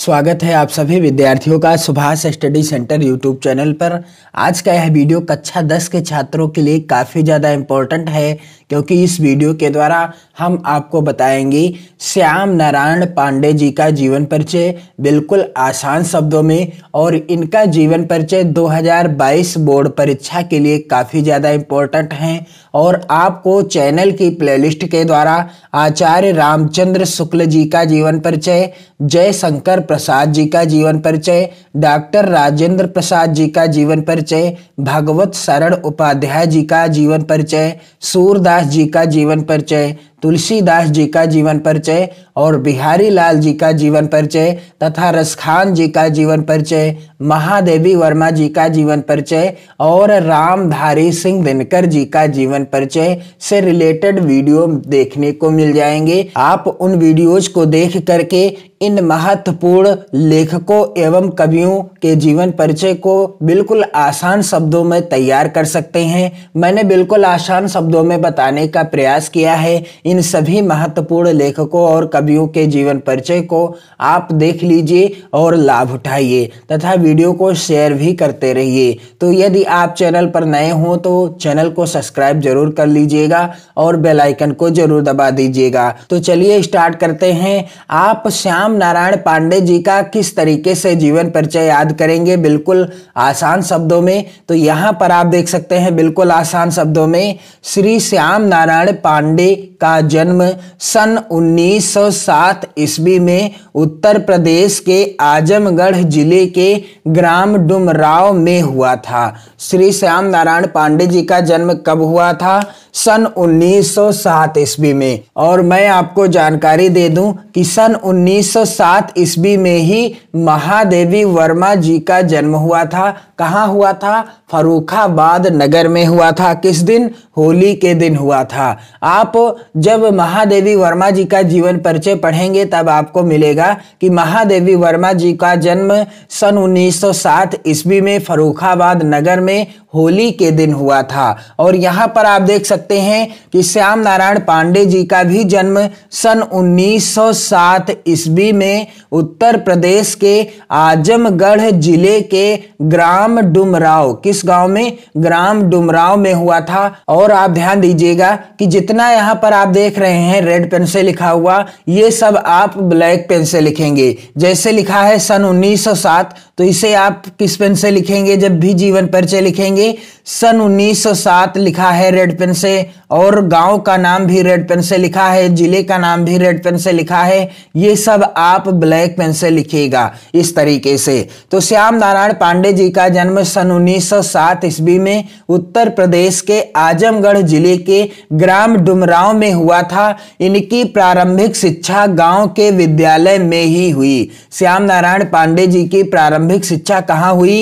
स्वागत है आप सभी विद्यार्थियों का Subhash study centre YouTube channel पर आज का यह वीडियो कक्षा 10 के छात्रों के लिए काफ़ी ज़्यादा इम्पोर्टेंट है क्योंकि इस वीडियो के द्वारा हम आपको बताएंगे श्याम नारायण पांडे जी का जीवन परिचय बिल्कुल आसान शब्दों में और इनका जीवन परिचय 2022 बोर्ड परीक्षा के लिए काफ़ी ज़्यादा इम्पोर्टेंट हैं और आपको चैनल की प्ले के द्वारा आचार्य रामचंद्र शुक्ल जी का जीवन परिचय जयशंकर प्रसाद जी का जीवन परिचय डॉक्टर राजेंद्र प्रसाद जी का जीवन परिचय भगवत शरण उपाध्याय जी का जीवन परिचय सूरदास जी का जीवन परिचय तुलसीदास जी का जीवन परिचय और बिहारी लाल जी का जीवन परिचय तथा रसखान जी का जीवन परिचय महादेवी वर्मा जी का जीवन परिचय और रामधारी सिंह दिनकर जी का जीवन परिचय से रिलेटेड वीडियो देखने को मिल जाएंगे आप उन वीडियोज को देख करके इन महत्वपूर्ण लेखकों एवं कवियों के जीवन परिचय को बिल्कुल आसान शब्दों में तैयार कर सकते हैं मैंने बिल्कुल आसान शब्दों में बताने का प्रयास किया है इन सभी महत्वपूर्ण लेखकों और कवियों के जीवन परिचय को आप देख लीजिए और लाभ उठाइए तथा वीडियो को शेयर भी करते रहिए तो यदि आप चैनल पर नए हों तो चैनल को सब्सक्राइब जरूर कर लीजिएगा और बेल आइकन को जरूर दबा दीजिएगा तो चलिए स्टार्ट करते हैं आप श्याम नारायण पांडे जी का किस तरीके से जीवन परिचय याद करेंगे बिल्कुल आसान शब्दों में तो यहाँ पर आप देख सकते हैं बिल्कुल आसान शब्दों में श्री श्याम नारायण पांडे का जन्म सन 1907 ईस्वी में उत्तर प्रदेश के आजमगढ़ जिले के ग्राम डुमराव में हुआ था श्री श्याम नारायण पांडे जी का जन्म कब हुआ था सन 1907 ईस्वी में और मैं आपको जानकारी दे दूं कि सन 1907 ईस्वी में ही महादेवी वर्मा जी का जन्म हुआ था कहाँ हुआ था फरुखाबाद नगर में हुआ था किस दिन होली के दिन हुआ था आप जब महादेवी वर्मा जी का जीवन परिचय पढ़ेंगे तब आपको मिलेगा कि महादेवी वर्मा जी का जन्म सन 1907 ईस्वी में फरुखाबाद नगर में में होली के दिन हुआ था और यहाँ पर आप देख सकते हैं कि श्याम नारायण पांडे जी का भी जन्म सन 1907 ईस्वी में उत्तर प्रदेश के आजमगढ़ जिले के ग्राम डुमराव किस गांव में ग्राम डुमराव में हुआ था और आप ध्यान दीजिएगा कि जितना यहाँ पर आप देख रहे हैं रेड पेन से लिखा हुआ ये सब आप ब्लैक पेन से लिखेंगे जैसे लिखा है सन 1907 तो इसे आप किस पेन से लिखेंगे जब भी जीवन परिचय लिखेंगे सन 1907 लिखा है रेड पेन से और गांव का नाम भी रेड पेन से लिखा है जिले का नाम भी रेड पेन से लिखा है ये सब आप ब्लैक पेन से लिखिएगा इस तरीके से तो श्याम नारायण पांडे जी का जन्म सन 1907 ईस्वी में उत्तर प्रदेश के आजमगढ़ जिले के ग्राम डुमराव में हुआ था इनकी प्रारंभिक शिक्षा गांव के विद्यालय में ही हुई श्याम नारायण पांडे जी की प्रारंभिक शिक्षा कहाँ हुई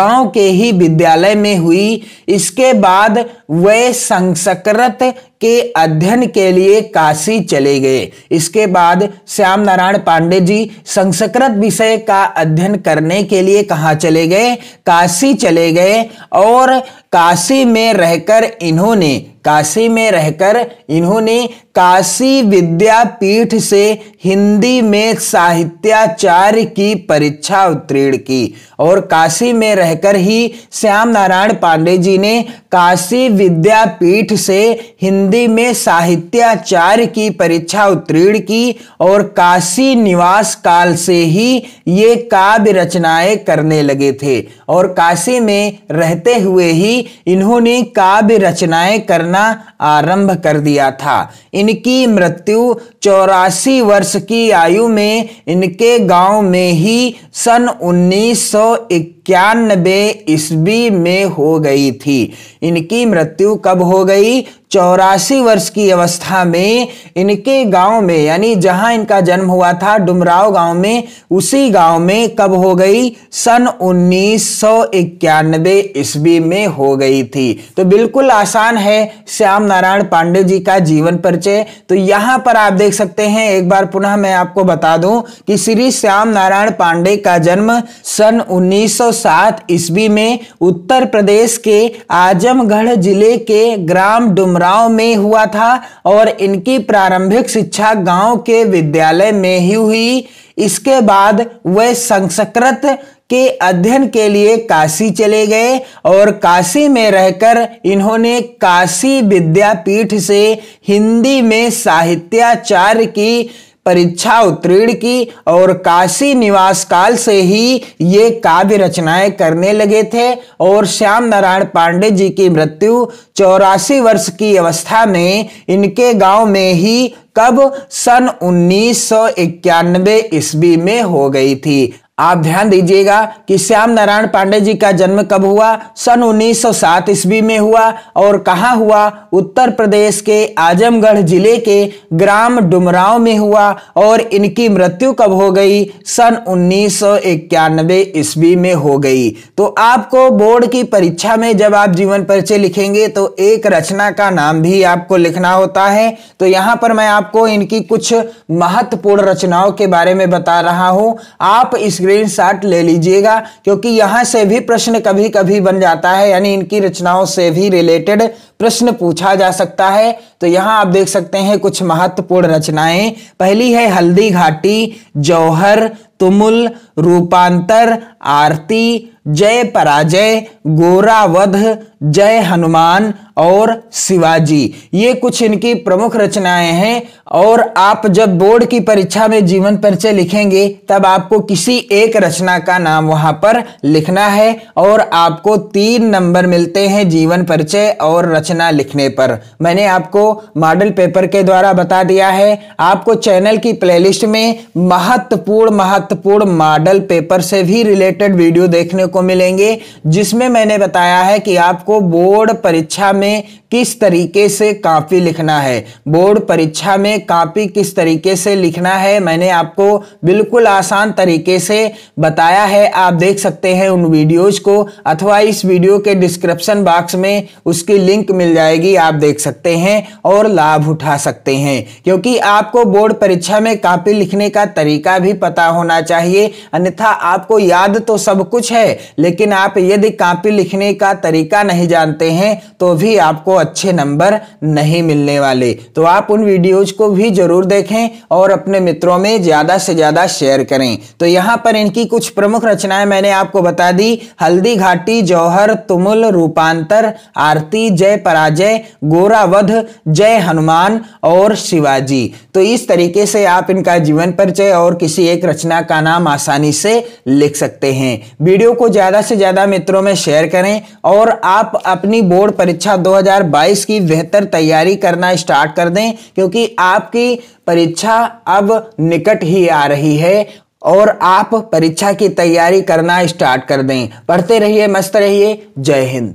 गांव के ही विद्यालय विश्वविद्यालय में हुई इसके बाद वे संस्कृत के अध्ययन के लिए काशी चले गए इसके बाद श्याम नारायण पांडे जी संस्कृत विषय का अध्ययन करने के लिए कहाँ चले गए काशी चले गए और काशी में रहकर इन्होंने काशी में रहकर इन्होंने काशी विद्यापीठ से हिंदी में साहित्याचार्य की परीक्षा उत्तीर्ण की और काशी में रहकर ही श्याम नारायण पांडे जी ने काशी विद्यापीठ से हिंदी हिंदी में साहित्याचार्य की परीक्षा उत्तीर्ण की और काशी निवास काल से ही ये काव्य रचनाएं करने लगे थे और काशी में रहते हुए ही इन्होंने काव्य रचनाएं करना आरंभ कर दिया था इनकी मृत्यु चौरासी वर्ष की आयु में इनके गांव में ही सन उन्नीस इक्यानबे ईस्वी में हो गई थी इनकी मृत्यु कब हो गई चौरासी वर्ष की अवस्था में इनके गांव में यानी जहां इनका जन्म हुआ था डुमराव गांव में उसी गांव में कब हो गई सन उन्नीस सौ इक्यानबे ईस्वी में हो गई थी तो बिल्कुल आसान है श्याम नारायण पांडे जी का जीवन परिचय तो यहां पर आप देख सकते हैं एक बार पुनः मैं आपको बता दूं कि श्री श्याम नारायण पांडे का जन्म सन उन्नीस सात ईस्वी में उत्तर प्रदेश के आजमगढ़ जिले के ग्राम डुमराव में हुआ था और इनकी प्रारंभिक शिक्षा गांव के विद्यालय में ही हुई इसके बाद वे संस्कृत के अध्ययन के लिए काशी चले गए और काशी में रहकर इन्होंने काशी विद्यापीठ से हिंदी में साहित्याचार्य की परीक्षा उत्तीर्ण की और काशी निवास काल से ही ये काव्य रचनाएं करने लगे थे और श्याम नारायण पांडे जी की मृत्यु चौरासी वर्ष की अवस्था में इनके गांव में ही कब सन उन्नीस सौ ईस्वी में हो गई थी आप ध्यान दीजिएगा कि श्याम नारायण पांडे जी का जन्म कब हुआ सन 1907 ईस्वी में हुआ और कहाँ हुआ उत्तर प्रदेश के आजमगढ़ जिले के ग्राम डुमराव में हुआ और इनकी मृत्यु कब हो गई सन उन्नीस ईस्वी में हो गई तो आपको बोर्ड की परीक्षा में जब आप जीवन परिचय लिखेंगे तो एक रचना का नाम भी आपको लिखना होता है तो यहाँ पर मैं आपको इनकी कुछ महत्वपूर्ण रचनाओं के बारे में बता रहा हूँ आप इस स्क्रीनशॉट ले लीजिएगा क्योंकि यहां से भी प्रश्न कभी कभी बन जाता है यानी इनकी रचनाओं से भी रिलेटेड प्रश्न पूछा जा सकता है तो यहां आप देख सकते हैं कुछ महत्वपूर्ण रचनाएं पहली है हल्दी घाटी जौहर तुमुल रूपांतर आरती जय पराजय गोरावध जय हनुमान और शिवाजी ये कुछ इनकी प्रमुख रचनाएं हैं और आप जब बोर्ड की परीक्षा में जीवन परिचय लिखेंगे तब आपको किसी एक रचना का नाम वहां पर लिखना है और आपको तीन नंबर मिलते हैं जीवन परिचय और रचना लिखने पर मैंने आपको मॉडल पेपर के द्वारा बता दिया है आपको चैनल की प्लेलिस्ट में महत्वपूर्ण महत्वपूर्ण मॉडल पेपर से भी रिलेटेड वीडियो देखने को मिलेंगे जिसमें मैंने बताया है कि आपको आपको बोर्ड परीक्षा में किस तरीके से कापी लिखना है बोर्ड परीक्षा में कापी किस तरीके से लिखना है मैंने आपको बिल्कुल आसान तरीके से बताया है आप देख सकते हैं उन वीडियोज को अथवा इस वीडियो के डिस्क्रिप्शन बॉक्स में उसकी लिंक मिल जाएगी आप देख सकते हैं और लाभ उठा सकते हैं क्योंकि आपको बोर्ड परीक्षा में कापी लिखने का तरीका भी पता होना चाहिए अन्यथा आपको याद तो सब कुछ है लेकिन आप यदि कापी लिखने का तरीका नहीं नहीं जानते हैं तो भी आपको अच्छे नंबर नहीं मिलने वाले तो आप उन वीडियोज को भी जरूर देखें और अपने मित्रों में ज़्यादा से ज़्यादा शेयर करें तो यहां पर इनकी कुछ प्रमुख रचनाएं मैंने आपको बता दी हल्दी घाटी जौहर तुमुल रूपांतर आरती जय पराजय गोरावध जय हनुमान और शिवाजी तो इस तरीके से आप इनका जीवन परिचय और किसी एक रचना का नाम आसानी से लिख सकते हैं वीडियो को ज़्यादा से ज़्यादा मित्रों में शेयर करें और आप आप अपनी बोर्ड परीक्षा 2022 की बेहतर तैयारी करना स्टार्ट कर दें क्योंकि आपकी परीक्षा अब निकट ही आ रही है और आप परीक्षा की तैयारी करना स्टार्ट कर दें पढ़ते रहिए मस्त रहिए जय हिंद